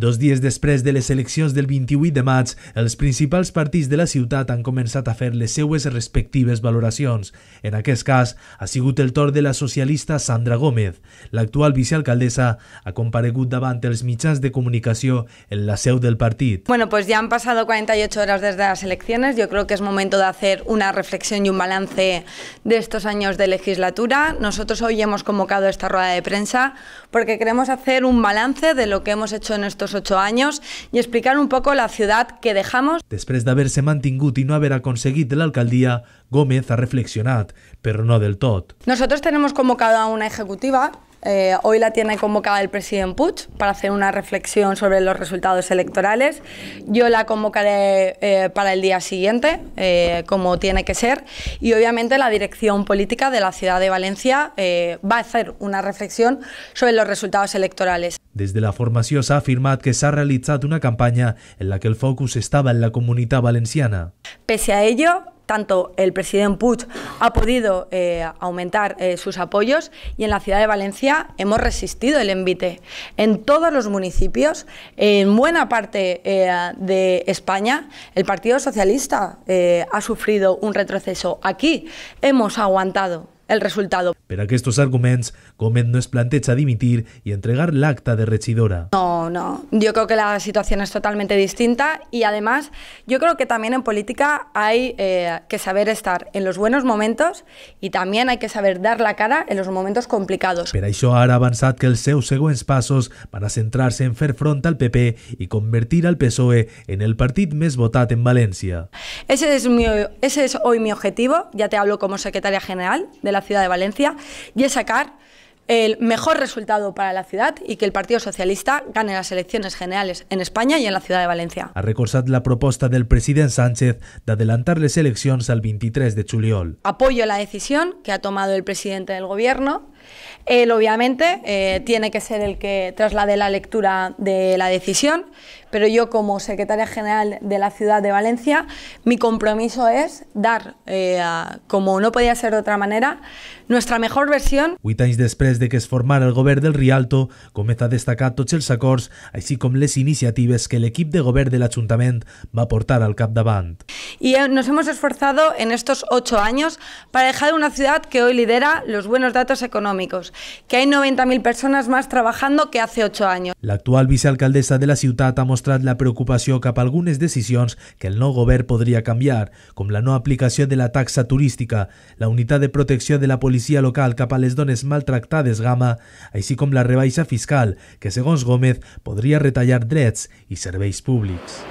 Dos dies després de les eleccions del 28 de maig, els principals partits de la ciutat han començat a fer les seues respectives valoracions. En aquest cas, ha sigut el torn de la socialista Sandra Gómez. L'actual vicealcaldessa ha comparegut davant els mitjans de comunicació en la seu del partit. Bueno, pues ya han pasado 48 horas desde las elecciones. Yo creo que es momento de hacer una reflexión y un balance de estos años de legislatura. Nosotros hoy hemos convocado esta rueda de prensa porque queremos hacer un balance de lo que hemos hecho en estos los ocho años y explicar un poco la ciudad que dejamos. Després d'haver-se mantingut i no haver aconseguit alcaldía, Gómez ha reflexionat, però no del tot. Nosotros tenemos convocada una ejecutiva Eh, hoy la tiene convocada el presidente Puig para hacer una reflexión sobre los resultados electorales. Yo la convocaré eh, para el día siguiente, eh, como tiene que ser. Y obviamente la dirección política de la ciudad de Valencia va a hacer una reflexión sobre los resultados electorales. Desde la formación se ha afirmado que se ha realizado una campaña en la que el focus estaba en la comunidad valenciana. Pese a ello, tanto el presidente Puig ha podido eh, aumentar eh, sus apoyos y en la ciudad de Valencia hemos resistido el envite. En todos los municipios, en buena parte eh, de España, el Partido Socialista ha sufrido un retroceso. Aquí hemos aguantado. el resultado. Per aquests arguments, Gómez no es planteja dimitir y entregar l'acta de regidora. No, no. Yo creo que la situación es totalmente distinta y además yo creo que también en política hay eh, que saber estar en los buenos momentos y también hay que saber dar la cara en los momentos complicados. Per això ara ha avançat que els seus següents passos van a centrar-se en fer front al PP i convertir al PSOE en el partit més votat en València. Ese es, mi, ese es hoy mi objetivo, ya te hablo como secretaria general de la ciudad de Valencia y es sacar el mejor resultado para la ciudad y que el Partido Socialista gane las elecciones generales en España y en la ciudad de Valencia". Ha recolzat la propuesta del presidente Sánchez de adelantar las elecciones al 23 de juliol. Apoyo la decisión que ha tomado el presidente del gobierno él obviamente eh, tiene que ser el que traslade la lectura de la decisión, pero yo como secretaria general de la ciudad de Valencia, mi compromiso es dar, eh, como no podía ser de otra manera, nuestra mejor versión. Huit anys després de que es formara el govern del Rialto, comença a destacar tots els acords, així com les iniciatives que l'equip de govern de l'Ajuntament va portar al capdavant. Y eh, nos hemos esforzado en estos ocho años para dejar una ciudad que hoy lidera los buenos datos económicos económicos, que hay 90.000 personas más trabajando que hace 8 años. L'actual vicealcaldessa de la ciutat ha mostrat la preocupació cap a algunes decisions que el nou govern podria canviar, com la no aplicació de la taxa turística, la unitat de protecció de la policia local cap a les dones maltractades gama, així com la rebaixa fiscal, que segons Gómez podria retallar drets i serveis públics.